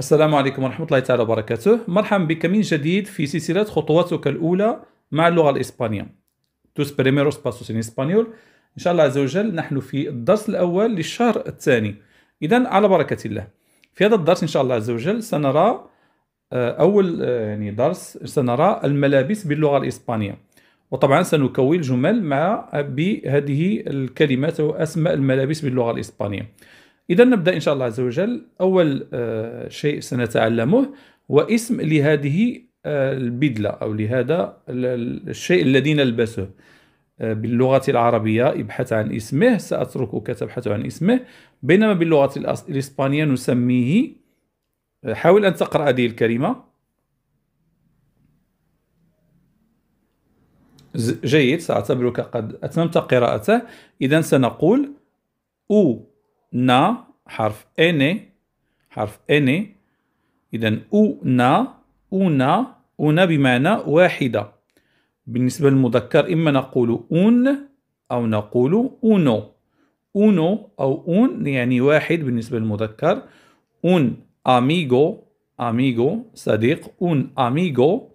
السلام عليكم ورحمة الله تعالى وبركاته مرحبا بك من جديد في سلسلة خطواتك الأولى مع اللغة الإسبانية توس بريميروس باسوس إن إسبانيول إن شاء الله عز وجل نحن في الدرس الأول للشهر الثاني إذا على بركة الله في هذا الدرس إن شاء الله عز وجل سنرى آه، أول آه، يعني درس سنرى الملابس باللغة الإسبانية وطبعا سنكون جمل مع آه، بهذه الكلمات أو أسماء الملابس باللغة الإسبانية إذا نبدأ إن شاء الله عز وجل أول آه، شيء سنتعلمه هو اسم لهذه آه، البدلة أو لهذا الشيء الذي نلبسه آه، باللغة العربية ابحث عن اسمه سأتركك تبحث عن اسمه بينما باللغة الإسبانية نسميه حاول أن تقرأ هذه الكلمة جيد سأعتبرك قد أتممت قراءته إذا سنقول أو نا حرف ان حرف ان إذا نا او نا بمعنى واحدة بالنسبة للمذكر إما نقول أون أو نقول أونو أونو أو أون يعني واحد بالنسبة للمذكر أون أميغو أميغو صديق أون أميغو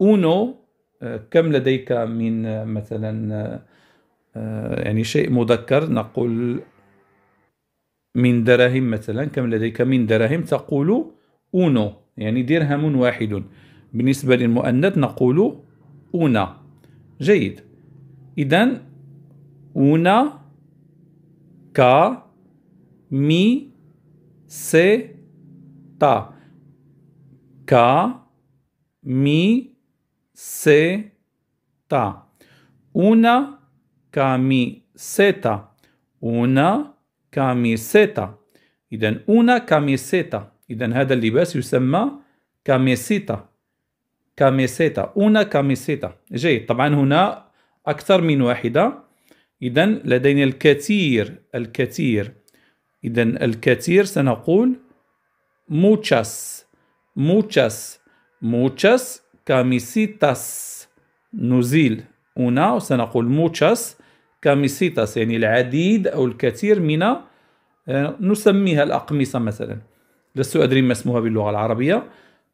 أونو آه، كم لديك من آه، مثلا آه، يعني شيء مذكر نقول من دراهم مثلا كم لديك من دراهم تقول أونو يعني درهم واحد بالنسبة للمؤنث نقول أونا جيد إذا أونا كا مي سي تا كا مي سي تا أونا كا مي تا أونا كاميسيتا إذا أونا كاميسيتا إذا هذا اللباس يسمى كاميسيتا كاميسيتا أونا كاميسيتا جيد طبعا هنا أكثر من واحدة إذا لدينا الكثير الكثير إذا الكثير سنقول muchas muchas muchas camisetas نزيل هنا وسنقول muchas كاميسيتاس يعني العديد أو الكثير من آه، نسميها الأقمصة مثلا لست أدري ما اسمها باللغة العربية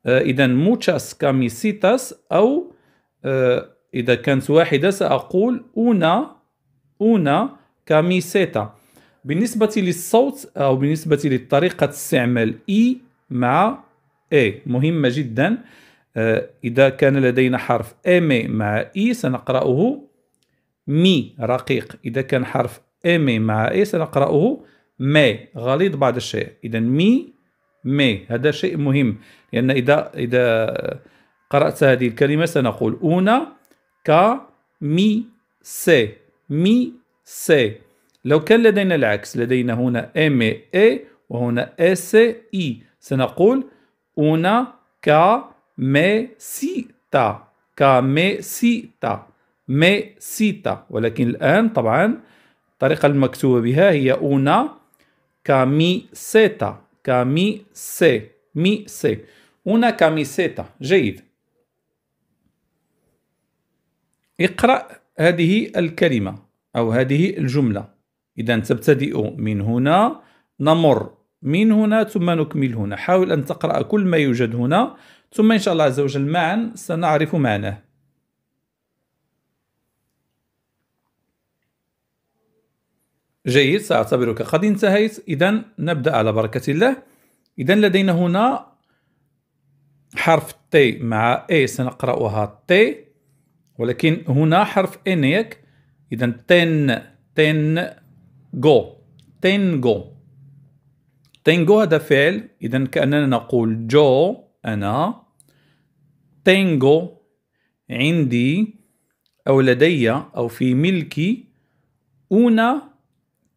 آه، إذا موتشاس كاميسيتاس أو آه، إذا كانت واحدة سأقول أونا أونا كاميسيتا بالنسبة للصوت أو بالنسبة للطريقه استعمال إي مع إي مهمة جدا إذا كان لدينا حرف امي مع إي سنقرأه مي رقيق إذا كان حرف إمي مع إي سنقرأه مي غليظ بعض الشيء إذا مي مي هذا شيء مهم لأن إذا إذا قرأت هذه الكلمة سنقول أونا كا مي سي مي سي لو كان لدينا العكس لدينا هنا ام اي وهنا اس اي e. سنقول اونا كا مي سي تا كا مي سي تا مي سيتا ولكن الآن طبعا الطريقة المكتوبة بها هي أونا كامي سيتا كامي سي مي سي أونا كامي سيتا جيد اقرأ هذه الكلمة أو هذه الجملة إذا تبتدئ من هنا نمر من هنا ثم نكمل هنا حاول أن تقرأ كل ما يوجد هنا ثم إن شاء الله عز وجل معا سنعرف معناه جيد سأعتبرك قد انتهيت إذا نبدأ على بركة الله إذا لدينا هنا حرف تي مع اي سنقرأها تي ولكن هنا حرف ان ياك إذا تن تن جو تنجو جو هذا فعل إذا كأننا نقول جو أنا تنجو عندي أو لدي أو في ملكي أونا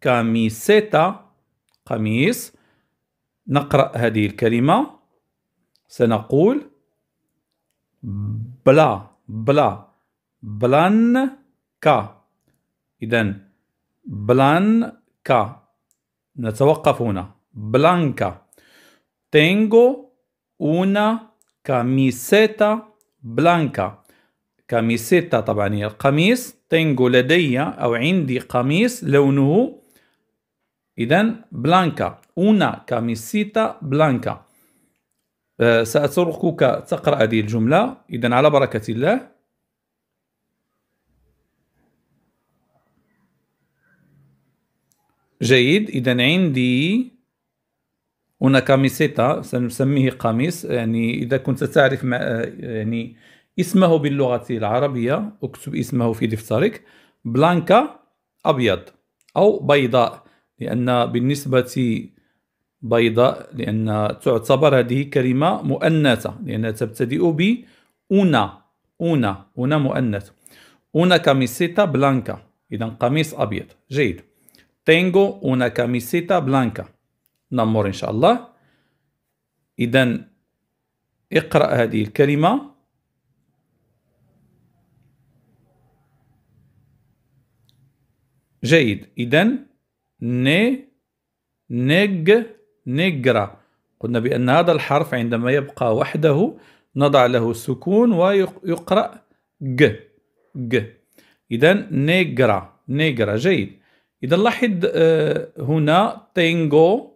كاميسيتا قميص نقرأ هذه الكلمة سنقول بلا بلا بلانكا إذا بلانكا نتوقف هنا بلانكا tengo una camiseta blanca كاميسيتا طبعا هي القميص tengo لدي أو عندي قميص لونه إذا بلانكا أونا كاميسيتا بلانكا أه سأتركك تقرأ هذه الجملة إذا على بركة الله جيد إذا عندي أونا كاميسيتا سنسميه قميص يعني إذا كنت تعرف ما أه، يعني اسمه باللغة العربية اكتب اسمه في دفترك بلانكا أبيض أو بيضاء لأن بالنسبة بيضاء لأن تعتبر هذه كلمة مؤنثة لأنها تبتدئ ب أونا أونا أونا مؤنث أونا كاميسيتا بلانكا إذا قميص أبيض جيد تينغو أونا كاميسيتا بلانكا نمر إن شاء الله إذا اقرأ هذه الكلمة جيد إذا ني نيج نيجرا قلنا بأن هذا الحرف عندما يبقى وحده نضع له سكون ويقرأ ج ج إذا نيجرا نيجرا جيد إذا لاحظ آه، هنا تينغو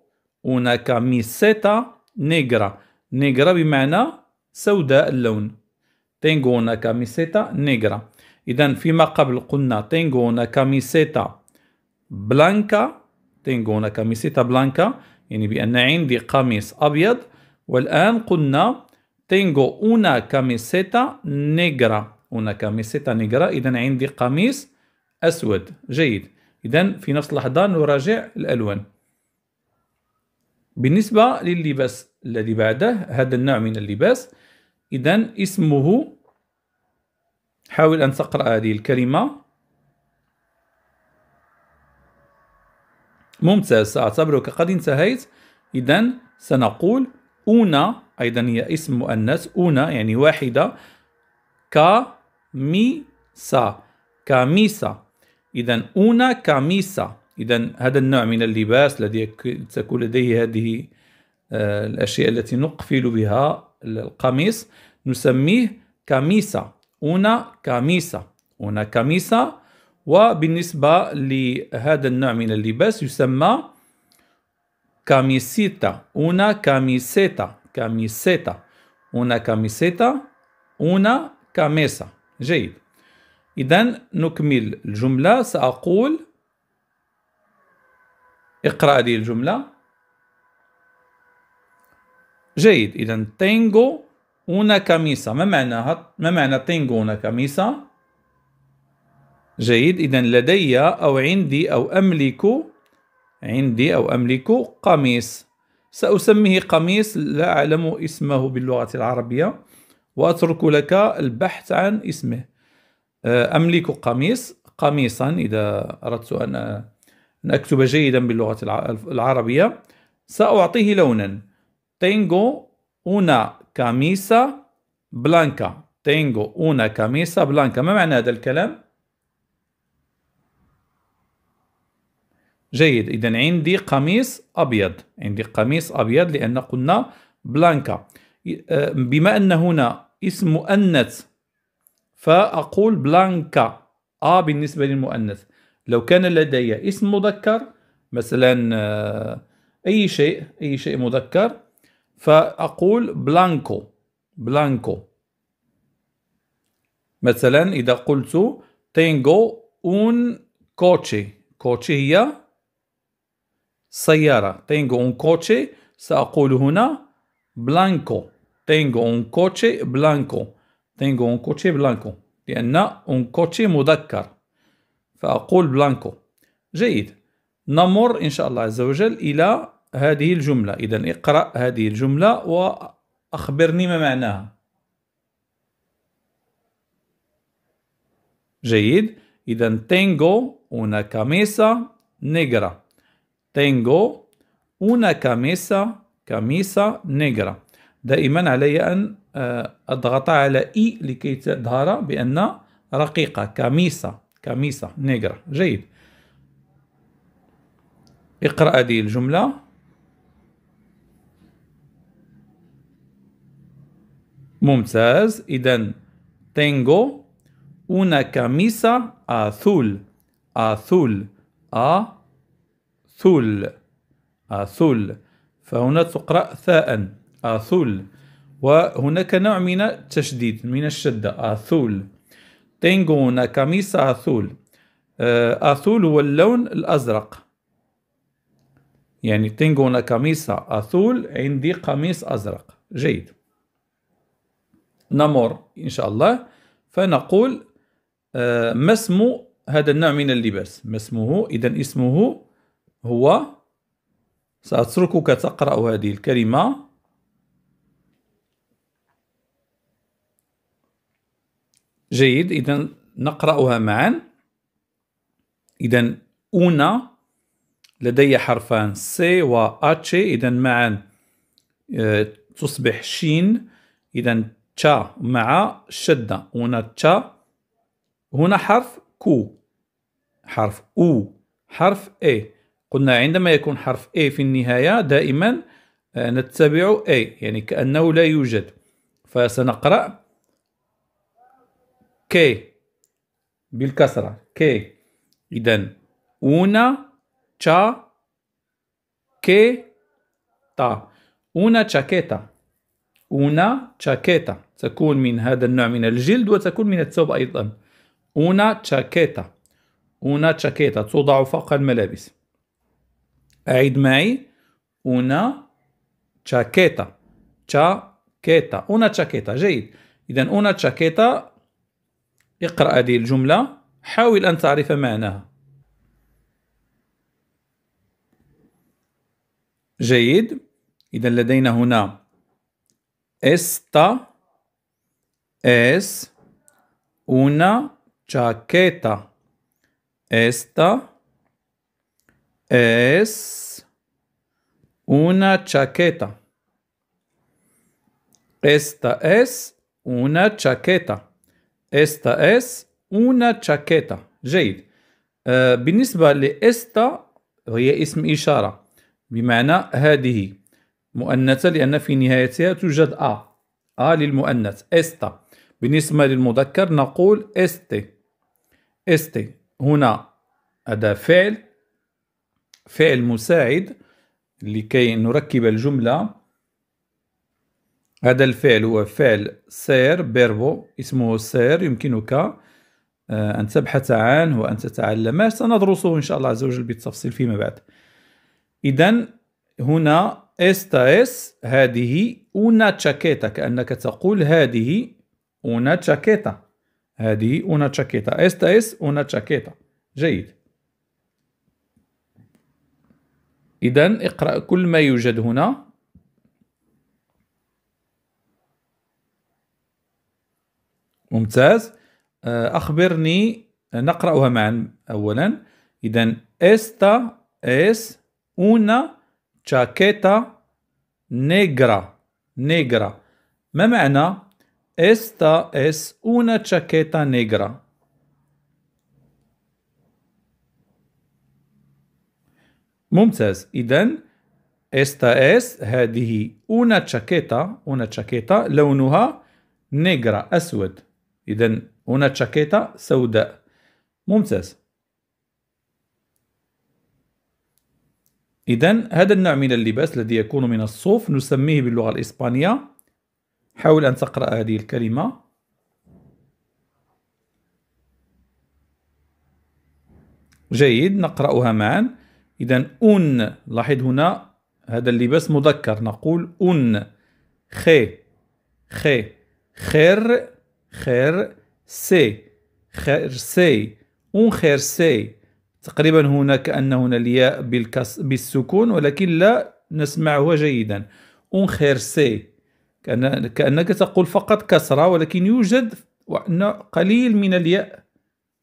هناك ميسيتا نيجرا نيجرا بمعنى سوداء اللون تينغو هناك ميسيتا نيجرا إذا فيما قبل قلنا تينغو هناك ميسيتا بلانكا تنجونا كاميسيتا بلانكا يعني بأن عندي قميص أبيض والآن قلنا تينغو una كاميسيتا نيغرا una كاميسيتا نيغرا إذا عندي قميص أسود جيد إذا في نفس اللحظة نراجع الألوان بالنسبة لللباس الذي بعده هذا النوع من اللباس إذا اسمه حاول أن تقرأ هذه الكلمة ممتاز سأعتبرك قد انتهيت إذا سنقول أونا أيضا هي اسم مؤنث أونا يعني واحدة كاميسا كاميسا إذا أونا كاميسا إذا هذا النوع من اللباس الذي تكون لديه هذه آه، الأشياء التي نقفل بها القميص نسميه كاميسا أونا كاميسا أونا كاميسا وبالنسبة لهذا النوع من اللباس يسمى كاميسيتا اونا كاميسيتا كاميسيتا اونا كاميسيتا اونا كاميسا جيد إذا نكمل الجملة سأقول اقرأ لي الجملة جيد إذا تينغو اونا كاميسا ما معناها ما معنى تينغو اونا كاميسا جيد إذا لدي أو عندي أو أملك عندي أو أملك قميص سأسميه قميص لا أعلم اسمه باللغة العربية وأترك لك البحث عن اسمه آه، أملك قميص قميصا إذا أردت أن أكتب جيدا باللغة العربية سأعطيه لونا تينغو أونا كاميسا بلانكا تينغو أونا كاميسا بلانكا ما معنى هذا الكلام؟ جيد اذا عندي قميص ابيض عندي قميص ابيض لان قلنا بلانكا آه، بما ان هنا اسم مؤنث فاقول بلانكا ا آه، بالنسبه للمؤنث لو كان لدي اسم مذكر مثلا آه، اي شيء اي شيء مذكر فاقول بلانكو بلانكو مثلا اذا قلت تينغو اون كوتشي كوتشي هي سيارة تينغو اون كوتشي سأقول هنا بلانكو تينغو اون كوتشي بلانكو تينغو اون كوتشي بلانكو لأن اون كوتشي مذكر فأقول بلانكو جيد نمر إن شاء الله عز وجل إلى هذه الجملة إذا اقرأ هذه الجملة وأخبرني ما معناها جيد إذا تينغو una camisa negra Tengo una camisa camisa negra دائما علي أن آه، أضغط على إي لكي تظهر بأن رقيقة كاميسا كاميسا نيغرا جيد اقرأ هذه الجملة ممتاز إذا تينغو اونا كاميسا اثول اثول ثول أثول آه، فهنا تقرأ ثاء أثول آه، وهناك نوع من التشديد من الشدة أثول آه، تينغو هنا أثول أثول هو اللون الأزرق يعني تينغو هنا أثول عندي قميص أزرق جيد نمر إن شاء الله فنقول ما اسم هذا النوع من اللباس ما اسمه إذا اسمه هو سأتركك تقرأ هذه الكلمة جيد إذا نقرأها معا إذا أونا لدي حرفان سي و أتشي إذا معا آه، تصبح شين إذا تشا مع شدة هنا تشا هنا حرف كو حرف أو حرف إي قلنا عندما يكون حرف A في النهاية دائما آه، نتبع A يعني كأنه لا يوجد فسنقرأ K بالكسرة K إذا تشا كي تا أونا chaqueta أونا chaqueta تكون من هذا النوع من الجلد وتكون من الثوب أيضا أونا chaqueta أونا chaqueta توضع فوق الملابس أعيد معي una chaqueta chaqueta una chaqueta جيد إذا una chaqueta اقرأ هذه الجملة حاول أن تعرف معناها جيد إذا لدينا هنا esta es una chaqueta esta Es una chaqueta. Esta es una chaqueta. Esta es una chaqueta. جيد. آه، بالنسبة لإستا هي اسم إشارة بمعنى هذه مؤنثة لأن في نهايتها توجد أ أ للمؤنث إستا بالنسبة للمذكر نقول إستي إستي هنا هذا فعل فعل مساعد لكي نركب الجملة هذا الفعل هو فعل سير بيربو اسمه سير يمكنك آه، أن تبحث عنه وأن تتعلمه سندرسه إن شاء الله عز وجل بالتفصيل فيما بعد إذا هنا اس هذه اونا تشاكيتا كأنك تقول هذه اونا تشاكيتا هذه اونا تشاكيتا استا اس اونا تشاكيتا جيد إذا اقرأ كل ما يوجد هنا ممتاز آه، أخبرني آه، نقرأها معا أولا إذا استا اس اونا تشاكيتا نيغرا نيغرا ما معنى استا اس اونا تشاكيتا نيغرا ممتاز إذا استا اس هذه una تشاكيتا una تشاكيتا لونها نيغرا أسود إذا una تشاكيتا سوداء ممتاز إذا هذا النوع من اللباس الذي يكون من الصوف نسميه باللغة الإسبانية حاول أن تقرأ هذه الكلمة جيد نقرأها معا إذا أون لاحظ هنا هذا اللباس مذكر نقول أون خي خي خير خير سي خير سي أون خير سي تقريبا هنا كأن هنا الياء بالكس بالسكون ولكن لا نسمعها جيدا أون خير سي كأن كأنك تقول فقط كسرة ولكن يوجد قليل من الياء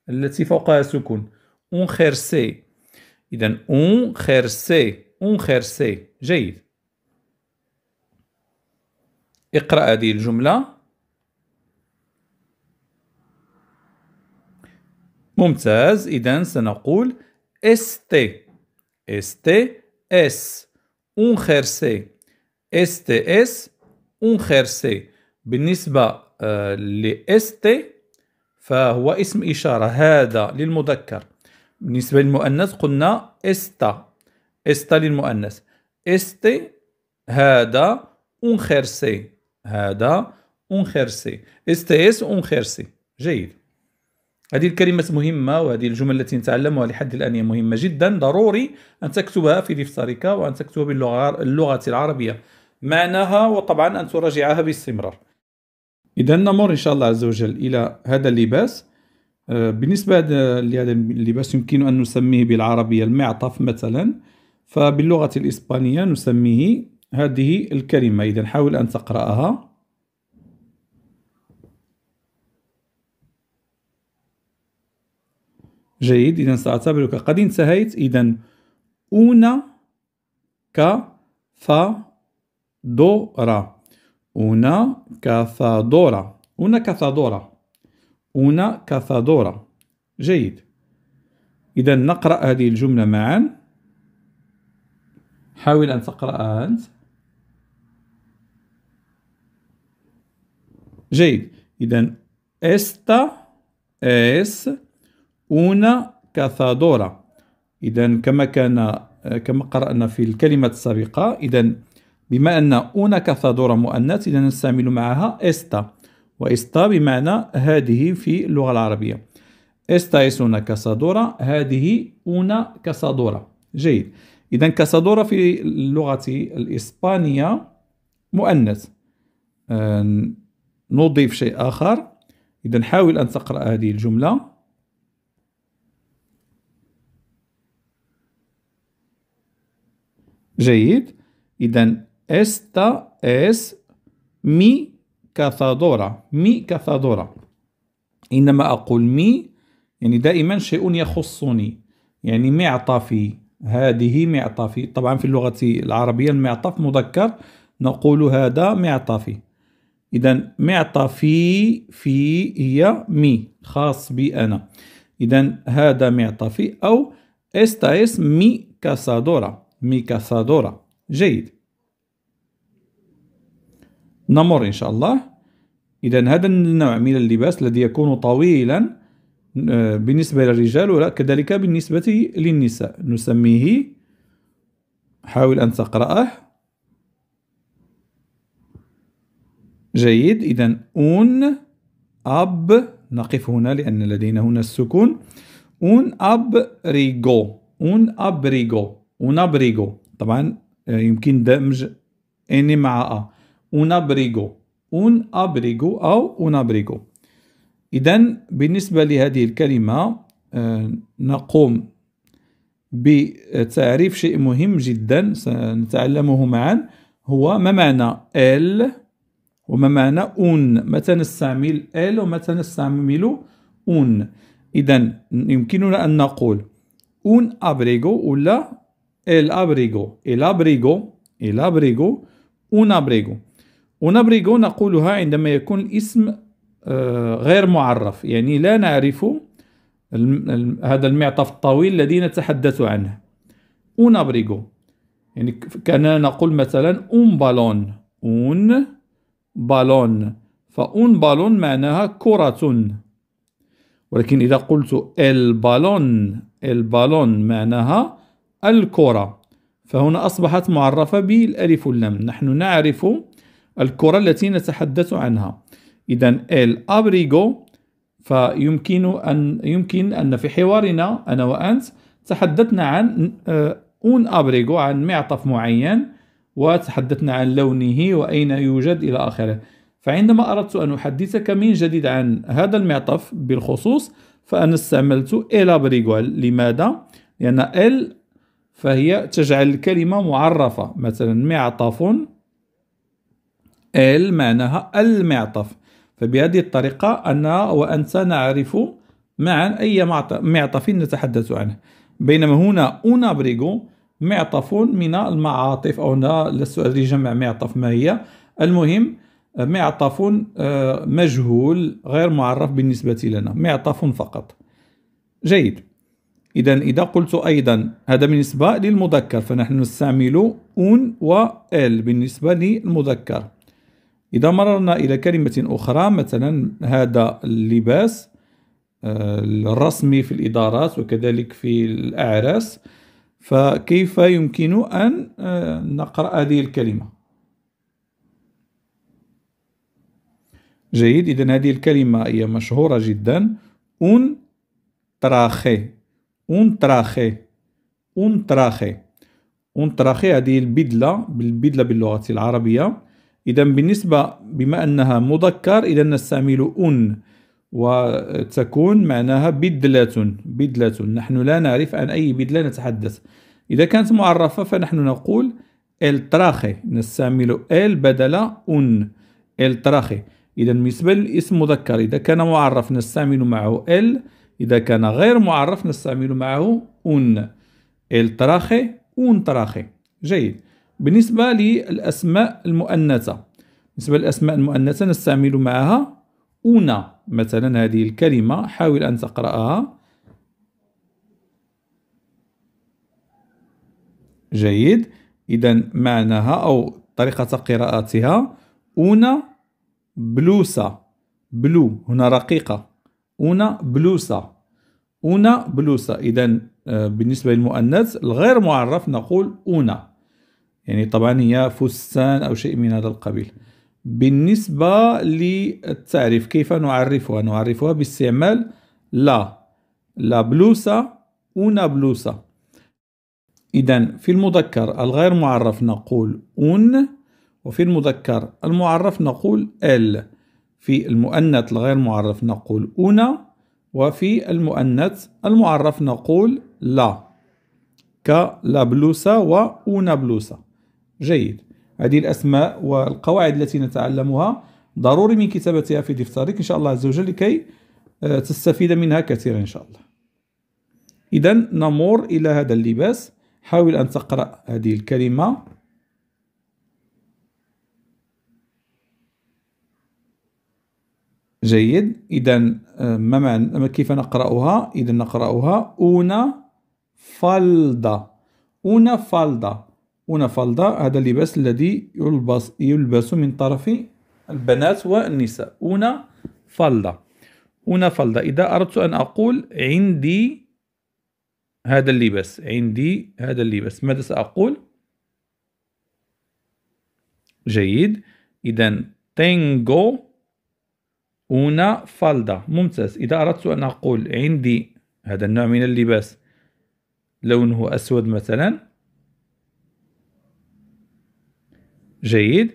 التي فوقها سكون أون خير سي إذا اون خير سي اون خير سي جيد اقرأ هذه الجملة ممتاز إذا سنقول استي استي اس اون خير سي اس تي اس اون خير سي بالنسبة آه، ل اس تي فهو اسم إشارة هذا للمذكر بالنسبة للمؤنث قلنا استا استا للمؤنث استي هذا اونخرسي هذا اونخرسي استيس اونخرسي جيد هذه الكلمات مهمة وهذه الجمل التي نتعلمها لحد الآن هي مهمة جدا ضروري أن تكتبها في دفترك وأن تكتبها باللغة اللغة العربية معناها وطبعا أن تراجعها باستمرار إذا نمر إن شاء الله عز وجل إلى هذا اللباس آه، بالنسبة لهذا اللباس يمكن أن نسميه بالعربية المعطف مثلا فباللغة الإسبانية نسميه هذه الكلمة إذا حاول أن تقرأها جيد إذا سأعتبرك قد انتهيت إذا أونا كافادورا أونا كافادورا أونا كافادورا una cazadora جيد إذا نقرأ هذه الجملة معا حاول أن تقرأها أنت جيد إذا esta es una cazadora إذا كما كان كما قرأنا في الكلمة السابقة إذا بما أن una cazadora مؤنث إذا نستعمل معها esta وإستا بمعنى هذه في اللغة العربية إسونا كاسادورا هذه أونا كاسادورا جيد إذا كاسادورا في اللغة الإسبانية مؤنث آه، نضيف شيء آخر إذا حاول أن تقرأ هذه الجملة جيد إذا استا اس مي كاثادورا مي كاثادورا إنما أقول مي يعني دائما شيء يخصني يعني معطفي هذه معطفي طبعا في اللغة العربية المعطف مذكر نقول هذا معطفي إذا معطفي في هي مي خاص بي أنا إذا هذا معطفي أو استا مي كاسادورا مي كاسادورا جيد نمر إن شاء الله إذا هذا النوع من اللباس الذي يكون طويلا آه، بالنسبة للرجال كذلك بالنسبة للنساء نسميه حاول أن تقرأه جيد إذا أون أب نقف هنا لأن لدينا هنا السكون أون أب ريغو أون أب ريغو أون أب ريغو طبعا آه، يمكن دمج إني مع أ un abrigo un abrigo أو un abrigo إذا بالنسبة لهذه الكلمة آه، نقوم بتعريف شيء مهم جدا سنتعلمه معا هو ما معنى ال وما معنى اون متى نستعمل ال ومتى نستعمل اون اذا يمكننا ان نقول اون ابريغو ولا ال ابريغو ال ابريغو ال ابريغو اون ابريغو ونبريغو نقولها عندما يكون الاسم آه، غير معرف يعني لا نعرف هذا المعطف الطويل الذي نتحدث عنه ونبريغو يعني كأننا نقول مثلا اون بالون اون بالون فاون بالون معناها كرة ولكن إذا قلت البالون البالون معناها الكرة فهنا أصبحت معرفة بالألف واللام نحن نعرف الكرة التي نتحدث عنها إذا ال أبريغو فيمكن أن يمكن أن في حوارنا أنا وأنت تحدثنا عن أون آه، أبريغو عن معطف معين وتحدثنا عن لونه وأين يوجد إلى آخره فعندما أردت أن أحدثك من جديد عن هذا المعطف بالخصوص فأنا استعملت أبريغو لماذا؟ لأن إل فهي تجعل الكلمة معرفة مثلا معطف ال معناها المعطف فبهذه الطريقة أنا وأنت نعرف معا أي معطف نتحدث عنه بينما هنا أونابريغو معطف من المعاطف أو السؤال اللي جمع معطف ما هي المهم معطف آه، مجهول غير معرف بالنسبة لنا معطف فقط جيد إذا إذا قلت أيضا هذا بالنسبة للمذكر فنحن نستعمل أون و ال بالنسبة للمذكر إذا مررنا إلى كلمة أخرى مثلا هذا اللباس آه، الرسمي في الإدارات وكذلك في الأعراس فكيف يمكن أن آه، نقرأ هذه الكلمة جيد إذا هذه الكلمة هي مشهورة جدا un traje un traje un traje un traje هذه البدلة بالبدلة باللغة العربية إذا بالنسبة بما أنها مذكر إذا نستعمل أن وتكون معناها بدلة بدلة نحن لا نعرف عن أي بدلة نتحدث إذا كانت معرفة فنحن نقول إل تراخي نستعمل ال بدل أن تراخي إذا بالنسبة للاسم مذكر إذا كان معرف نستعمل معه ال إذا كان غير معرف نستعمل معه أن تراخي أون تراخي جيد بالنسبة للأسماء المؤنثة بالنسبة للأسماء المؤنثة نستعمل معها أونا مثلا هذه الكلمة حاول أن تقرأها جيد إذا معناها أو طريقة قراءتها أونا بلوسة بلو هنا رقيقة أونا بلوسة أونا بلوسة إذا آه، بالنسبة للمؤنث الغير معرف نقول أونا يعني طبعا هي فستان أو شيء من هذا القبيل بالنسبة للتعريف كيف نعرفها نعرفها باستعمال لا لا بلوسة اون بلوسة إذا في المذكر الغير معرف نقول اون وفي المذكر المعرف نقول ال في المؤنث الغير معرف نقول اون وفي المؤنث المعرف نقول لا كلا بلوسة وuna بلوسة جيد هذه الأسماء والقواعد التي نتعلمها ضروري من كتابتها في دفترك إن شاء الله عز وجل لكي آه، تستفيد منها كثيرا إن شاء الله إذا نمر إلى هذا اللباس حاول أن تقرأ هذه الكلمة جيد إذا آه، ما معنى كيف نقرأها إذا نقرأها أونا فالدا أونا فالدا ونفلدا هذا اللباس الذي يلبس يلبس من طرف البنات والنساء أونا فلدا أونا فلدا إذا أردت أن أقول عندي هذا اللباس عندي هذا اللباس ماذا سأقول جيد إذا تينغو أونا فالدا ممتاز إذا أردت أن أقول عندي هذا النوع من اللباس لونه أسود مثلا جيد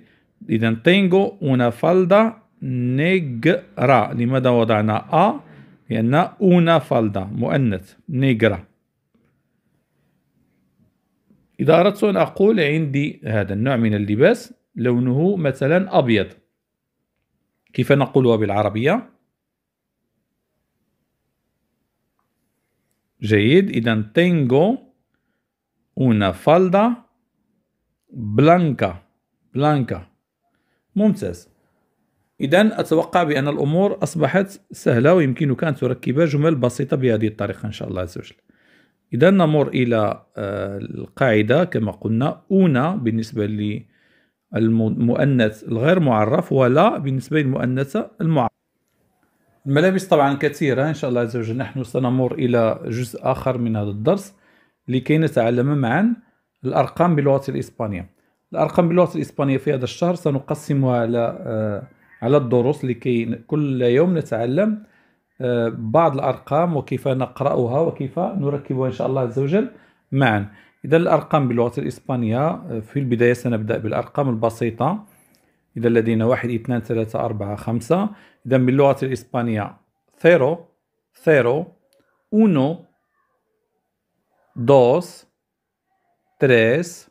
إذا تينغو اون فالدا نيغرا لماذا وضعنا أ لأن أونا فالدا مؤنث نيغرا إذا أردت أن أقول عندي هذا النوع من اللباس لونه مثلا أبيض كيف نقولها بالعربية؟ جيد إذا تينغو أونا فالدا بلانكا بلانكا ممتاز إذا أتوقع بأن الأمور أصبحت سهلة ويمكنك أن تركب جمل بسيطة بهذه الطريقة إن شاء الله عز وجل إذا نمر إلى آه، القاعدة كما قلنا أونا بالنسبة للمؤنث الغير معرف ولا بالنسبة للمؤنثة المعرف الملابس طبعا كثيرة إن شاء الله عز وجل نحن سنمر إلى جزء آخر من هذا الدرس لكي نتعلم معا الأرقام باللغة الإسبانية الارقام باللغه الاسبانيه في هذا الشهر سنقسمها على آه، على الدروس لكي كل يوم نتعلم آه، بعض الارقام وكيف نقراها وكيف نركبها ان شاء الله عز وجل معا اذا الارقام باللغه الاسبانيه آه، في البدايه سنبدا بالارقام البسيطه اذا لدينا واحد اثنان ثلاثه اربعه خمسه اذا باللغه الاسبانيه ثيرو ثيرو اونو دوس تريس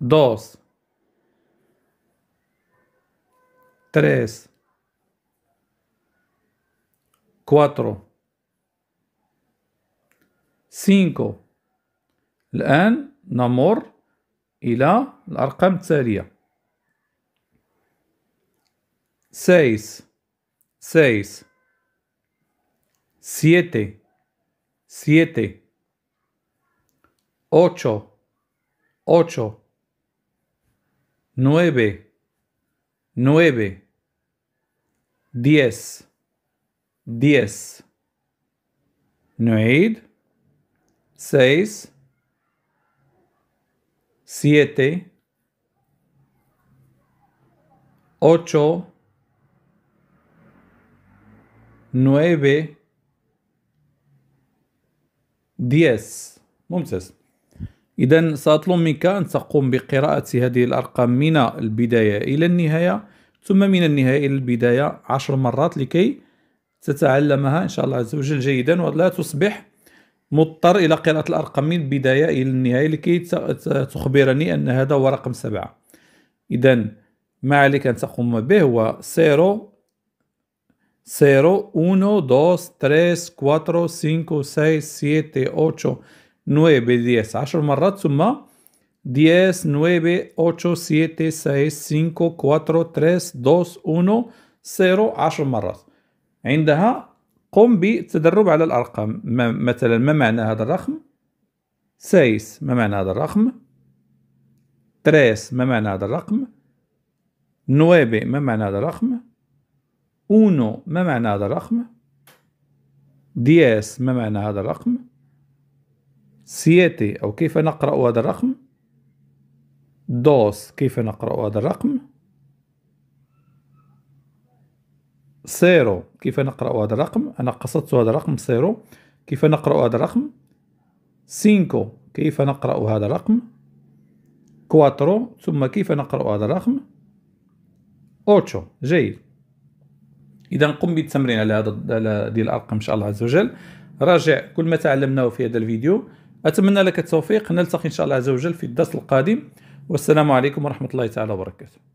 dos, tres, cuatro, cinco. amor y la الأرقام sería. seis, seis, siete, siete, ocho, ocho. 9 9 10 10 9 6 7 8 9 10 मुमसेस إذا سأطلب منك أن تقوم بقراءة هذه الأرقام من البداية إلى النهاية ثم من النهاية إلى البداية عشر مرات لكي تتعلمها إن شاء الله عز وجل جيدا ولا تصبح مضطر إلى قراءة الأرقام من البداية إلى النهاية لكي تخبرني أن هذا هو رقم سبعة إذا ما عليك أن تقوم به هو سيرو سيرو 1 2 3 4 5 6 7 8 9 10 10 مرات ثم 10 9 8 7 6 5 4 3 2 1 0 10 مرات عندها قم بالتدرب على الأرقام ما مثلا ما معنى هذا الرقم 6 ما معنى هذا الرقم 3 ما معنى هذا الرقم 9 ما معنى هذا الرقم 1 ما معنى هذا الرقم 10 ما معنى هذا الرقم سيتي أو كيف نقرأ هذا الرقم؟ دوس كيف نقرأ هذا الرقم؟ سيرو كيف نقرأ هذا الرقم؟ أنا قصدت هذا الرقم سيرو كيف نقرأ هذا الرقم؟ سينكو كيف نقرأ هذا الرقم؟ كواترو ثم كيف نقرأ هذا الرقم؟ أوتشو جيد إذا قم بالتمرين على هذه ديال الأرقام إن شاء الله عز وجل راجع كل ما تعلمناه في هذا الفيديو أتمنى لك التوفيق نلتقي إن شاء الله عز وجل في الدرس القادم والسلام عليكم ورحمة الله تعالى وبركاته